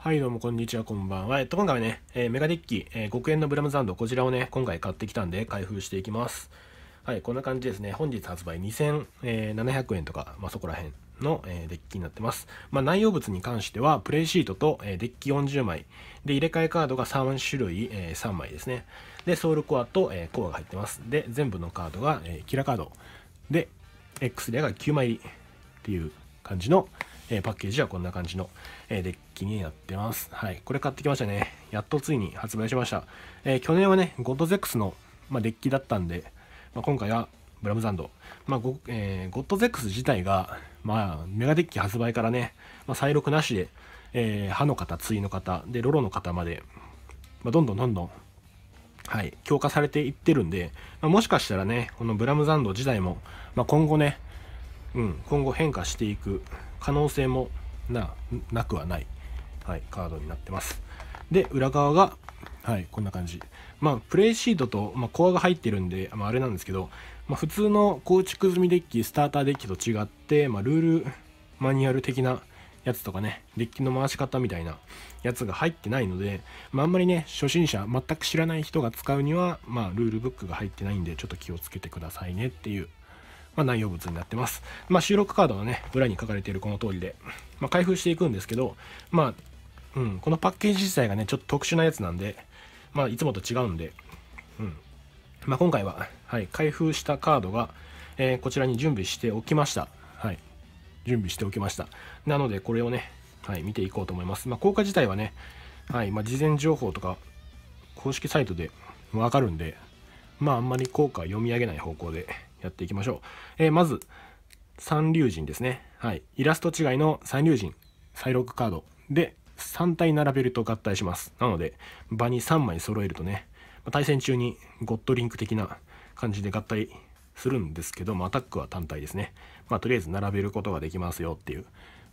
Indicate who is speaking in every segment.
Speaker 1: はい、どうも、こんにちは、こんばんは。えっと、今回はね、えー、メガデッキ、えー、5円のブラムザンド、こちらをね、今回買ってきたんで、開封していきます。はい、こんな感じですね。本日発売2700円とか、まあ、そこら辺の、えー、デッキになってます。まあ、内容物に関しては、プレイシートと、えー、デッキ40枚。で、入れ替えカードが3種類、えー、3枚ですね。で、ソウルコアと、えコアが入ってます。で、全部のカードが、えキラカード。で、X レアが9枚入りっていう感じの、えパッケージはこんな感じの、えデッキになってます。はい。これ買ってきましたね。やっとついに発売しました。え去年はね、ゴッドゼックスの、まデッキだったんで、まあ、今回はブラムザンド。まあごえー、ゴッドゼックス自体が、まあ、メガデッキ発売からね、まあ、再録なしで、えー、歯の方、対の方、で、ロロの方まで、まあ、どんどんどんどん、はい、強化されていってるんで、まあ、もしかしたらね、このブラムザンド自体も、まあ、今後ね、うん、今後変化していく可能性もななくはない、はい、カードになってますで裏側がはいこんな感じまあプレイシートと、まあ、コアが入ってるんで、まあ、あれなんですけど、まあ、普通の構築済みデッキスターターデッキと違って、まあ、ルールマニュアル的なやつとかねデッキの回し方みたいなやつが入ってないので、まあ、あんまりね初心者全く知らない人が使うには、まあ、ルールブックが入ってないんでちょっと気をつけてくださいねっていうまあ、内容物になってます。まあ、収録カードはね、裏に書かれているこの通りで、まあ、開封していくんですけど、まあ、うん、このパッケージ自体がね、ちょっと特殊なやつなんで、まあ、いつもと違うんで、うん。まあ、今回は、はい、開封したカードが、えー、こちらに準備しておきました。はい。準備しておきました。なので、これをね、はい、見ていこうと思います。まあ、効果自体はね、はい、まあ、事前情報とか、公式サイトでわかるんで、まあ、あんまり効果は読み上げない方向でやっていきましょう。えー、まず、三竜神ですね。はい。イラスト違いの三竜神、再録カードで3体並べると合体します。なので、場に3枚揃えるとね、対戦中にゴッドリンク的な感じで合体するんですけども、アタックは単体ですね。まあ、とりあえず並べることができますよっていう。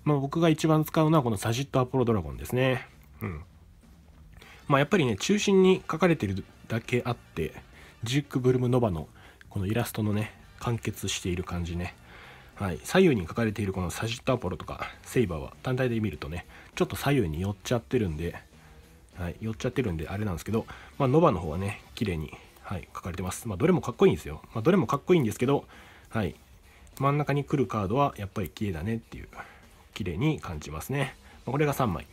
Speaker 1: まあ、僕が一番使うのはこのサジットアポロドラゴンですね。うん。まあ、やっぱりね、中心に書かれてるだけあって、ジック・ブルム・ノバのこのイラストのね完結している感じねはい、左右に書かれているこのサジッターポロとかセイバーは単体で見るとねちょっと左右に寄っちゃってるんで、はい、寄っちゃってるんであれなんですけど、まあ、ノバの方はね綺麗に、はい、書かれてます、まあ、どれもかっこいいんですよ、まあ、どれもかっこいいんですけど、はい、真ん中に来るカードはやっぱり綺麗だねっていう綺麗に感じますね、まこれが3枚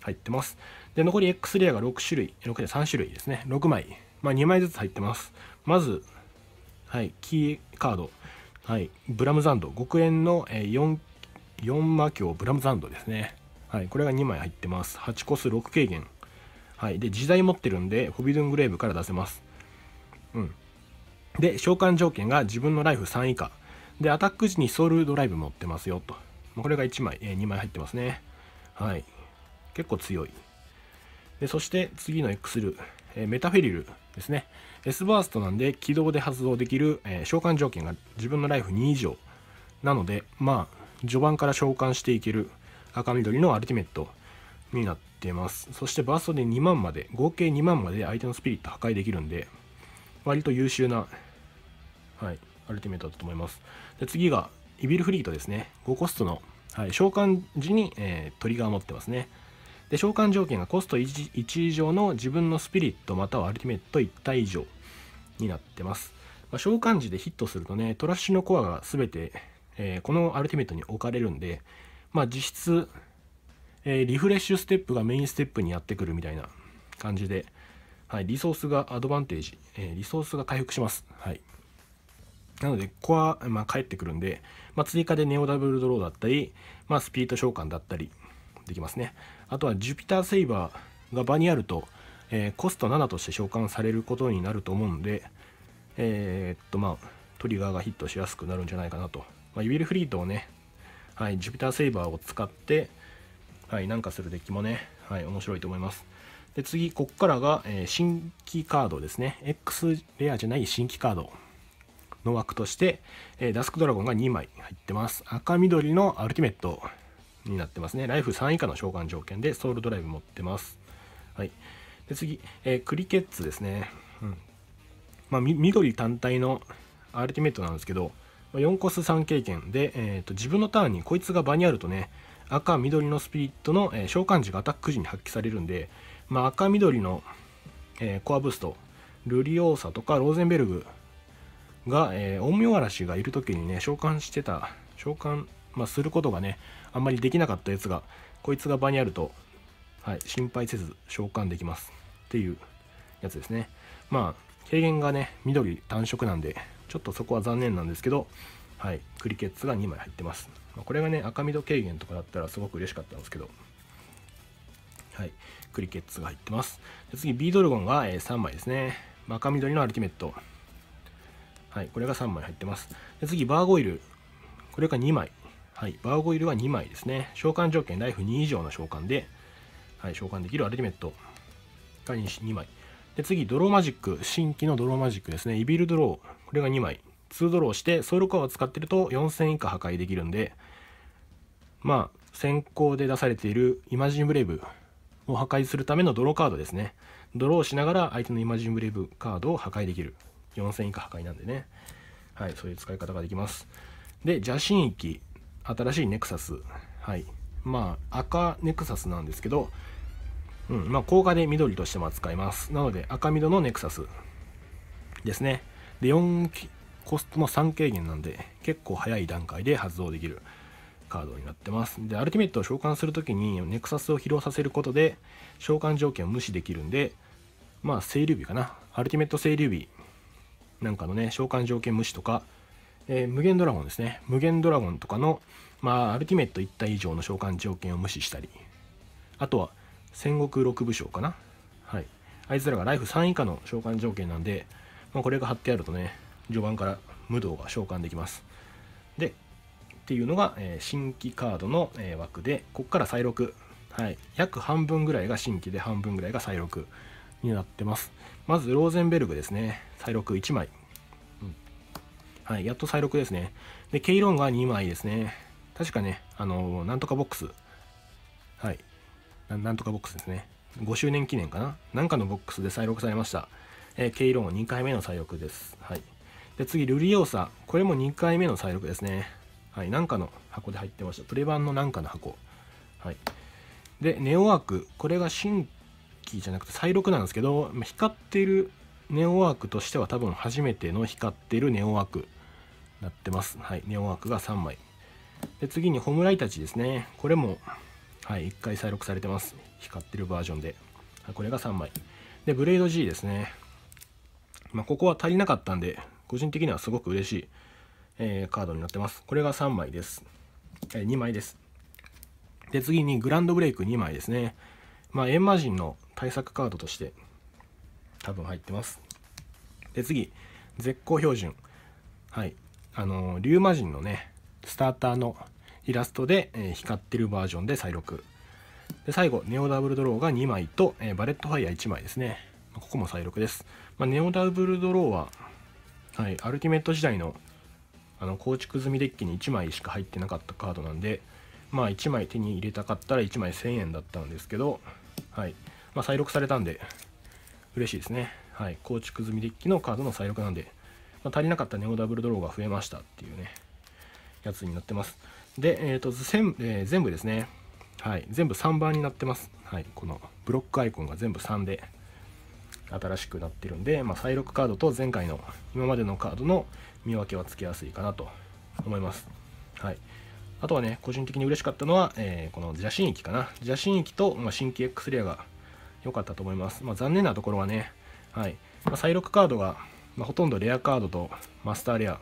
Speaker 1: 入ってますで残り X レアが6種類6で3種類ですね6枚、ま2枚ずつ入ってますまずはい、キーカード、はい、ブラムザンド、極円の、え4、4魔境ブラムザンドですね。はい、これが2枚入ってます。8コス6軽減。はい、で、自在持ってるんで、フォビドゥングレーブから出せます。うん。で、召喚条件が自分のライフ3以下。で、アタック時にソウルドライブ持ってますよと。これが1枚、えー、2枚入ってますね。はい。結構強い。で、そして次の X ル、えー、メタフェリルですね。S バーストなんで起動で発動できる、えー、召喚条件が自分のライフ2以上なのでまあ序盤から召喚していける赤緑のアルティメットになってますそしてバーストで2万まで合計2万まで相手のスピリット破壊できるんで割と優秀な、はい、アルティメットだと思いますで次がイビルフリートですね5コストの、はい、召喚時に、えー、トリガー持ってますねで召喚条件がコスト 1, 1以上の自分のスピリットまたはアルティメット1体以上になってます。まあ、召喚時でヒットするとね、トラッシュのコアが全て、えー、このアルティメットに置かれるんで、まあ、実質、えー、リフレッシュステップがメインステップにやってくるみたいな感じで、はい、リソースがアドバンテージ、えー、リソースが回復します。はい、なので、コア、まあ、返ってくるんで、まあ、追加でネオダブルドローだったり、まあ、スピード召喚だったりできますね。あとはジュピターセイバーが場にあると、えー、コスト7として召喚されることになると思うんで、えー、っと、まあ、トリガーがヒットしやすくなるんじゃないかなと。まあ、ユビルフリートをね、はい、ジュピターセイバーを使って、はい、なんかするデッキもね、はい、面白いと思います。で、次、こっからが、えー、新規カードですね。X レアじゃない新規カードの枠として、えー、ダスクドラゴンが2枚入ってます。赤緑のアルティメットになってますね。ライフ3以下の召喚条件でソウルドライブ持ってます。はい。で次、えー、クリケッツですね。うん。まあ、緑単体のアルティメットなんですけど、4コス3経験で、えーと、自分のターンにこいつが場にあるとね、赤、緑のスピリットの、えー、召喚時がアタック時に発揮されるんで、まあ、赤、緑の、えー、コアブースト、ルリオーサとかローゼンベルグが、えー、陰陽嵐がいる時にね、召喚してた、召喚、まあ、することがね、あんまりできなかったやつが、こいつが場にあると、はい、心配せず召喚できます。っていうやつですねまあ軽減がね緑単色なんでちょっとそこは残念なんですけどはいクリケッツが2枚入ってますこれがね赤緑軽減とかだったらすごく嬉しかったんですけどはいクリケッツが入ってますで次 B ドルゴンが3枚ですね赤緑のアルティメットはいこれが3枚入ってますで次バーゴイルこれが2枚はい、バーゴイルは2枚ですね。召喚条件、ライフ2以上の召喚で、はい、召喚できるアルティメット。に2枚。で、次、ドローマジック。新規のドローマジックですね。イビルドロー。これが2枚。2ドローして、ソイルコアを使ってると4000以下破壊できるんで、まあ、先行で出されているイマジンブレイブを破壊するためのドローカードですね。ドローしながら相手のイマジンブレイブカードを破壊できる。4000以下破壊なんでね。はい、そういう使い方ができます。で、邪神域。新しいネクサス。はい。まあ、赤ネクサスなんですけど、うん、まあ、高価で緑としても扱います。なので、赤緑のネクサスですね。で、4コストも3軽減なんで、結構早い段階で発動できるカードになってます。で、アルティメットを召喚するときに、ネクサスを疲労させることで、召喚条件を無視できるんで、まあ、清流日かな。アルティメット清流日なんかのね、召喚条件無視とか、えー、無限ドラゴンですね。無限ドラゴンとかの、まあ、アルティメット1体以上の召喚条件を無視したり、あとは、戦国六武将かなはいあいつらがライフ3以下の召喚条件なんで、まあ、これが貼ってあるとね序盤から武道が召喚できますでっていうのが、えー、新規カードの、えー、枠でここから再録はい約半分ぐらいが新規で半分ぐらいが再録になってますまずローゼンベルグですね再録1枚、うん、はいやっと再録ですねでケイロンが2枚ですね確かねあのー、なんとかボックスはいなんとかボックスですね。5周年記念かななんかのボックスで再録されました。えー、ケイロン2回目の再録です。はい。で、次、ルリオーサ。これも2回目の再録ですね。はい。なんかの箱で入ってました。プレ版のなんかの箱。はい。で、ネオワーク。これが新規じゃなくて再録なんですけど、光ってるネオワークとしては多分初めての光ってるネオワークなってます。はい。ネオワークが3枚。で、次にホムライたちですね。これもはい、1回再録されてます。光ってるバージョンで。これが3枚。で、ブレード G ですね。まあ、ここは足りなかったんで、個人的にはすごく嬉しい、えー、カードになってます。これが3枚です。えー、2枚です。で、次にグランドブレイク2枚ですね。まあ、エンマジンの対策カードとして多分入ってます。で、次、絶好標準。はい。あのー、リュウマジンのね、スターターのイラストで、え光ってるバージョンで再録で最後ネオダブルドローが2枚と、えバレットファイヤー1枚ですねここも再録です、まあ、ネオダブルドローは、はい、アルティメット時代のあの構築済みデッキに1枚しか入ってなかったカードなんでまあ1枚手に入れたかったら1枚1000円だったんですけどはいまあ再録されたんで嬉しいですねはい構築済みデッキのカードの再録なんで、まあ、足りなかったネオダブルドローが増えましたっていうねやつになってますで、えーとえー、全部ですね、はい、全部3番になってます、はい、このブロックアイコンが全部3で新しくなってるんで、まあ、再録カードと前回の今までのカードの見分けはつけやすいかなと思います、はい、あとはね個人的に嬉しかったのは、えー、この邪神域かな邪神域と、まあ、新規 X レアが良かったと思います、まあ、残念なところはね、はいまあ、再録カードが、まほとんどレアカードとマスターレア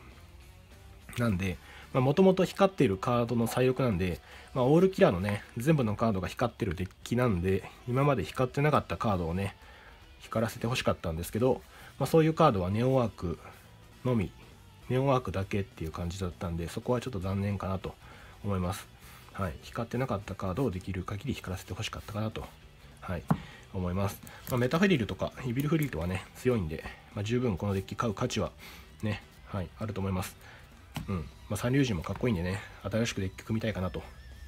Speaker 1: なんで、もともと光っているカードの最力なんで、まあ、オールキラーのね、全部のカードが光ってるデッキなんで、今まで光ってなかったカードをね、光らせてほしかったんですけど、まあ、そういうカードはネオワークのみ、ネオワークだけっていう感じだったんで、そこはちょっと残念かなと思います。はい、光ってなかったカードをできる限り光らせてほしかったかなと、はい、思います。まあ、メタフェリルとかイビルフリルとはね、強いんで、まあ、十分このデッキ買う価値はね、はい、あると思います。うんまあ、三流人もかっこいいんでね、新しくデッキ組みたいかなと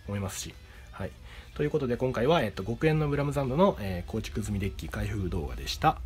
Speaker 1: 思いますし。はい、ということで今回は、えっと、5円のブラムザンドの、えー、構築済みデッキ開封動画でした。